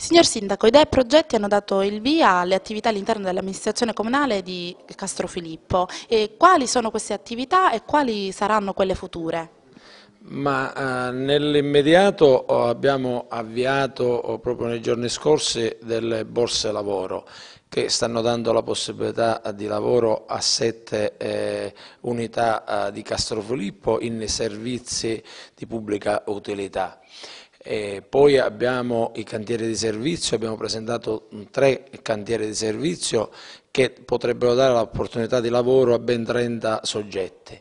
Signor Sindaco, idee e progetti hanno dato il via alle attività all'interno dell'amministrazione comunale di Castrofilippo. E quali sono queste attività e quali saranno quelle future? Ma eh, nell'immediato oh, abbiamo avviato oh, proprio nei giorni scorsi delle borse lavoro che stanno dando la possibilità eh, di lavoro a sette eh, unità eh, di Filippo in servizi di pubblica utilità. E poi abbiamo i cantieri di servizio, abbiamo presentato tre cantieri di servizio che potrebbero dare l'opportunità di lavoro a ben 30 soggetti.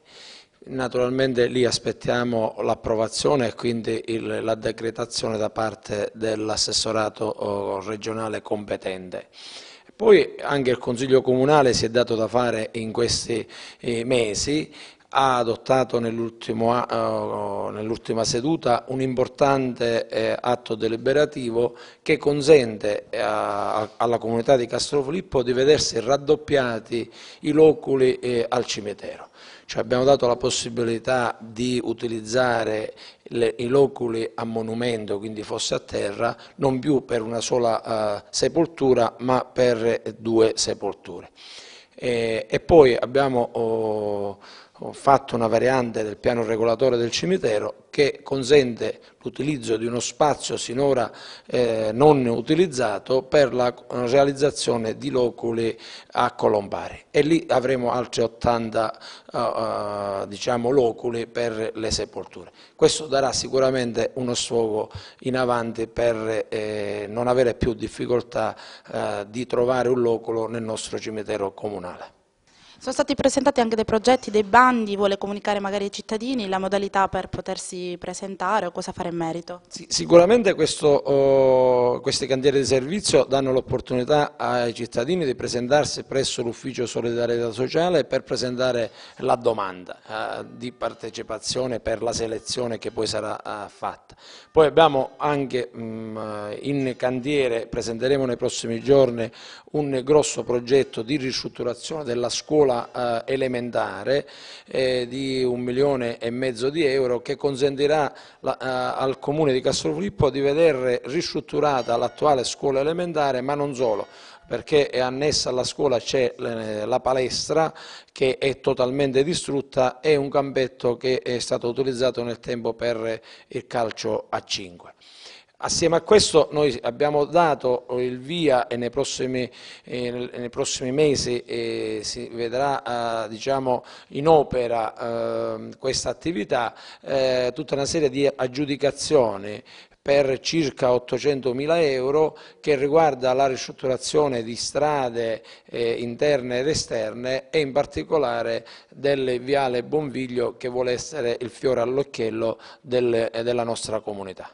Naturalmente lì aspettiamo l'approvazione e quindi il, la decretazione da parte dell'assessorato regionale competente. Poi anche il Consiglio Comunale si è dato da fare in questi eh, mesi ha adottato eh, nell'ultima seduta un importante eh, atto deliberativo che consente eh, alla comunità di Castrofilippo di vedersi raddoppiati i loculi al cimitero. Cioè abbiamo dato la possibilità di utilizzare le, i loculi a monumento, quindi fosse a terra, non più per una sola uh, sepoltura ma per due sepolture. E, e poi abbiamo... Oh, ho fatto una variante del piano regolatore del cimitero che consente l'utilizzo di uno spazio sinora eh, non utilizzato per la realizzazione di loculi a Colombari e lì avremo altri 80 eh, eh, diciamo, loculi per le sepolture. Questo darà sicuramente uno sfogo in avanti per eh, non avere più difficoltà eh, di trovare un loculo nel nostro cimitero comunale. Sono stati presentati anche dei progetti, dei bandi, vuole comunicare magari ai cittadini la modalità per potersi presentare o cosa fare in merito? Sì, sicuramente questo, oh, questi cantieri di servizio danno l'opportunità ai cittadini di presentarsi presso l'ufficio solidarietà sociale per presentare la domanda eh, di partecipazione per la selezione che poi sarà eh, fatta. Poi abbiamo anche mh, mm, in cantiere, presenteremo nei prossimi giorni un grosso progetto di ristrutturazione della scuola scuola eh, elementare eh, di un milione e mezzo di euro che consentirà eh, al Comune di Castelfilippo di vedere ristrutturata l'attuale scuola elementare, ma non solo perché è annessa alla scuola c'è la palestra che è totalmente distrutta e un campetto che è stato utilizzato nel tempo per il calcio a 5. Assieme a questo noi abbiamo dato il via e nei prossimi, eh, nei prossimi mesi eh, si vedrà eh, diciamo, in opera ehm, questa attività eh, tutta una serie di aggiudicazioni per circa 800.000 euro che riguarda la ristrutturazione di strade eh, interne ed esterne e in particolare del viale Bonviglio che vuole essere il fiore all'occhiello del, eh, della nostra comunità.